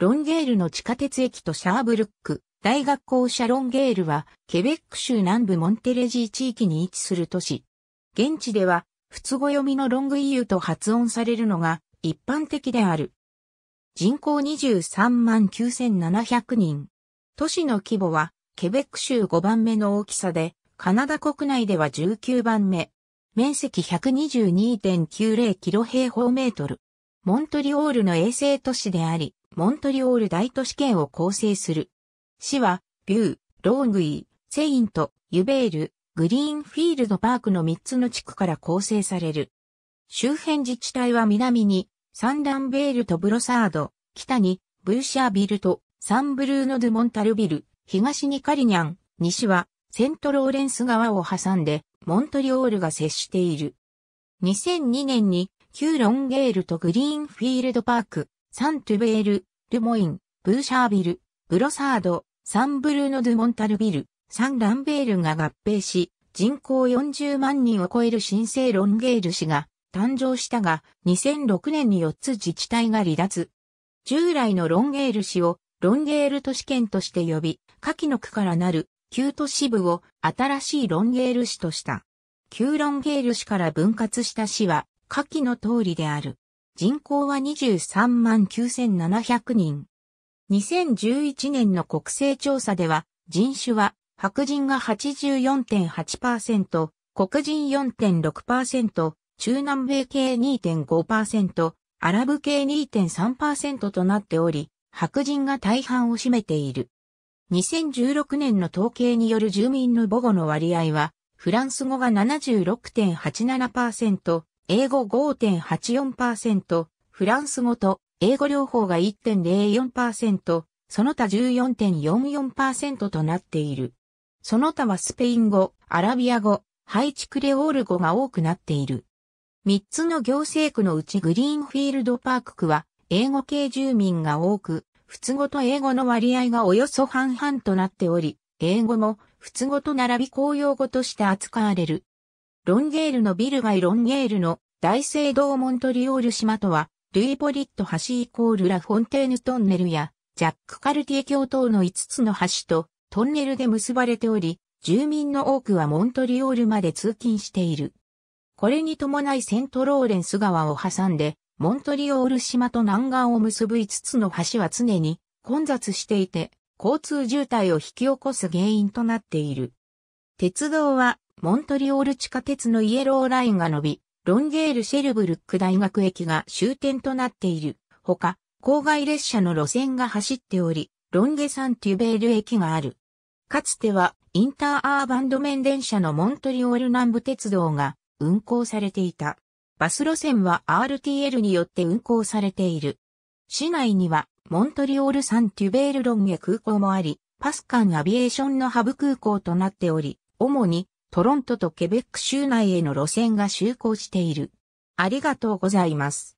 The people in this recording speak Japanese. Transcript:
ロンゲールの地下鉄駅とシャーブルック、大学校舎ロンゲールは、ケベック州南部モンテレジー地域に位置する都市。現地では、通語読みのロングイユと発音されるのが一般的である。人口23万9700人。都市の規模は、ケベック州5番目の大きさで、カナダ国内では19番目。面積122.90キロ平方メートル。モントリオールの衛星都市であり、モントリオール大都市圏を構成する。市は、ビュー、ローングイー、セイント、ユベール、グリーンフィールドパークの3つの地区から構成される。周辺自治体は南に、サンダンベールとブロサード、北に、ブーシャービルと、サンブルーノ・ドゥ・モンタルビル、東にカリニャン、西は、セントローレンス川を挟んで、モントリオールが接している。2002年に、旧ロンゲールとグリーンフィールドパーク、サントゥベール、ルモイン、ブーシャービル、ブロサード、サンブルーノ・ドゥ・モンタルビル、サン・ランベールが合併し、人口40万人を超える新生ロンゲール市が誕生したが、2006年に4つ自治体が離脱。従来のロンゲール市をロンゲール都市圏として呼び、下記の区からなる旧都市部を新しいロンゲール市とした。旧ロンゲール市から分割した市は下記の通りである。人口は23万9700人。2011年の国勢調査では、人種は白人が84.8%、黒人4.6%、中南米系2.5%、アラブ系2.3%となっており、白人が大半を占めている。2016年の統計による住民の母語の割合は、フランス語が76.87%、英語5.84%、フランス語と英語両方が1.04%、その他14.44%となっている。その他はスペイン語、アラビア語、ハイチクレオール語が多くなっている。3つの行政区のうちグリーンフィールドパーク区は英語系住民が多く、普通語と英語の割合がおよそ半々となっており、英語も普通語と並び公用語として扱われる。ロンゲールのビル街ロンゲールの大聖堂モントリオール島とは、ルイポリット橋イコールラフォンテーヌトンネルや、ジャック・カルティエ橋等の5つの橋とトンネルで結ばれており、住民の多くはモントリオールまで通勤している。これに伴いセントローレンス川を挟んで、モントリオール島と南岸を結ぶ5つの橋は常に混雑していて、交通渋滞を引き起こす原因となっている。鉄道はモントリオール地下鉄のイエローラインが伸び、ロンゲール・シェルブルック大学駅が終点となっている。ほか、郊外列車の路線が走っており、ロンゲサン・テュベール駅がある。かつては、インターアーバンド面電車のモントリオール南部鉄道が運行されていた。バス路線は RTL によって運行されている。市内には、モントリオールサン・テュベールロンゲ空港もあり、パスカンアビエーションのハブ空港となっており、主にトロントとケベック州内への路線が就航している。ありがとうございます。